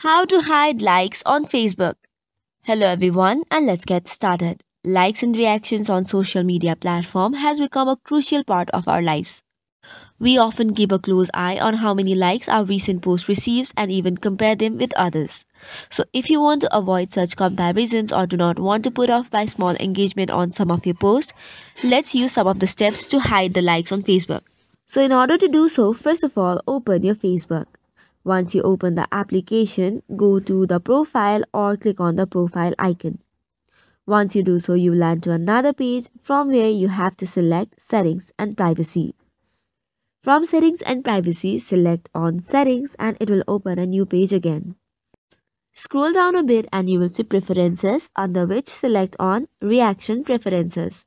How to hide likes on Facebook. Hello everyone and let's get started. Likes and reactions on social media platform has become a crucial part of our lives. We often keep a close eye on how many likes our recent post receives and even compare them with others. So if you want to avoid such comparisons or do not want to put off by small engagement on some of your posts, let's use some of the steps to hide the likes on Facebook. So in order to do so, first of all, open your Facebook. Once you open the application, go to the profile or click on the profile icon. Once you do so, you will land to another page from where you have to select settings and privacy. From settings and privacy, select on settings and it will open a new page again. Scroll down a bit and you will see preferences under which select on reaction preferences.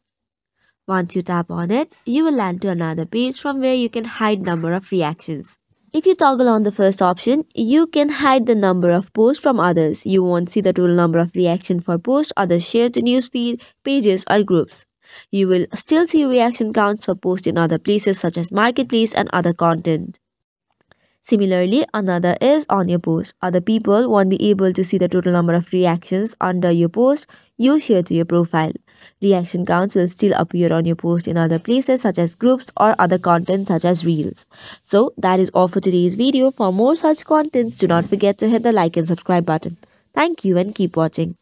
Once you tap on it, you will land to another page from where you can hide number of reactions. If you toggle on the first option, you can hide the number of posts from others. You won't see the total number of reactions for posts others share to newsfeed, pages or groups. You will still see reaction counts for posts in other places such as marketplace and other content. Similarly, another is on your post. Other people won't be able to see the total number of reactions under your post you share to your profile. Reaction counts will still appear on your post in other places such as groups or other content such as reels. So that is all for today's video. For more such contents, do not forget to hit the like and subscribe button. Thank you and keep watching.